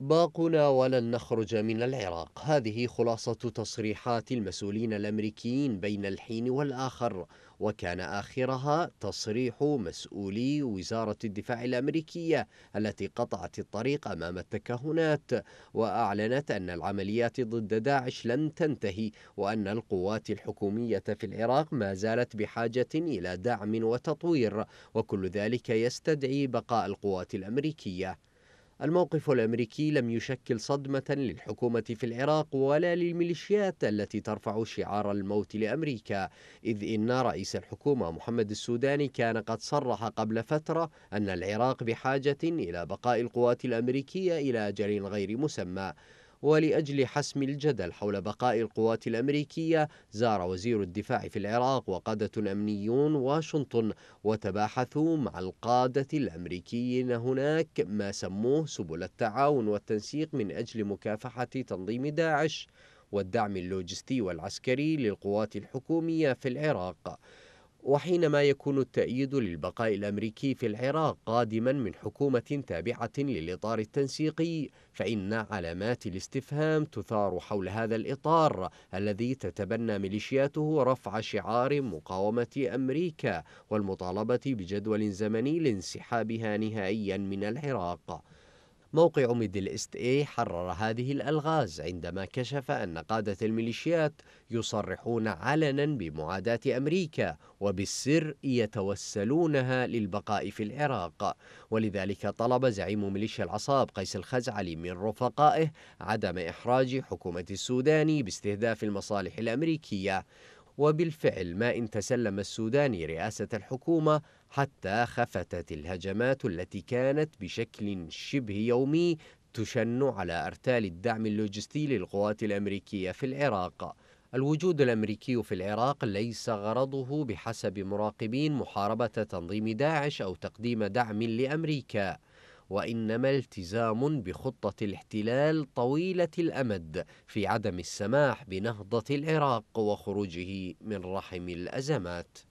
باقنا ولن نخرج من العراق هذه خلاصة تصريحات المسؤولين الأمريكيين بين الحين والآخر وكان آخرها تصريح مسؤولي وزارة الدفاع الأمريكية التي قطعت الطريق أمام التكهنات وأعلنت أن العمليات ضد داعش لم تنتهي وأن القوات الحكومية في العراق ما زالت بحاجة إلى دعم وتطوير وكل ذلك يستدعي بقاء القوات الأمريكية الموقف الأمريكي لم يشكل صدمة للحكومة في العراق ولا للميليشيات التي ترفع شعار الموت لأمريكا إذ إن رئيس الحكومة محمد السوداني كان قد صرح قبل فترة أن العراق بحاجة إلى بقاء القوات الأمريكية إلى أجل غير مسمى ولأجل حسم الجدل حول بقاء القوات الأمريكية زار وزير الدفاع في العراق وقادة أمنيون واشنطن وتباحثوا مع القادة الأمريكيين هناك ما سموه سبل التعاون والتنسيق من أجل مكافحة تنظيم داعش والدعم اللوجستي والعسكري للقوات الحكومية في العراق وحينما يكون التأييد للبقاء الأمريكي في العراق قادما من حكومة تابعة للإطار التنسيقي فإن علامات الاستفهام تثار حول هذا الإطار الذي تتبنى ميليشياته رفع شعار مقاومة أمريكا والمطالبة بجدول زمني لانسحابها نهائيا من العراق موقع ميدل إست إي حرر هذه الألغاز عندما كشف أن قادة الميليشيات يصرحون علنا بمعاداة أمريكا وبالسر يتوسلونها للبقاء في العراق ولذلك طلب زعيم ميليشيا العصاب قيس الخزعلي من رفقائه عدم إحراج حكومة السودان باستهداف المصالح الأمريكية وبالفعل ما إن تسلم السوداني رئاسة الحكومة حتى خفتت الهجمات التي كانت بشكل شبه يومي تشن على أرتال الدعم اللوجستي للقوات الأمريكية في العراق الوجود الامريكي في العراق ليس غرضه بحسب مراقبين محاربه تنظيم داعش او تقديم دعم لامريكا وانما التزام بخطه الاحتلال طويله الامد في عدم السماح بنهضه العراق وخروجه من رحم الازمات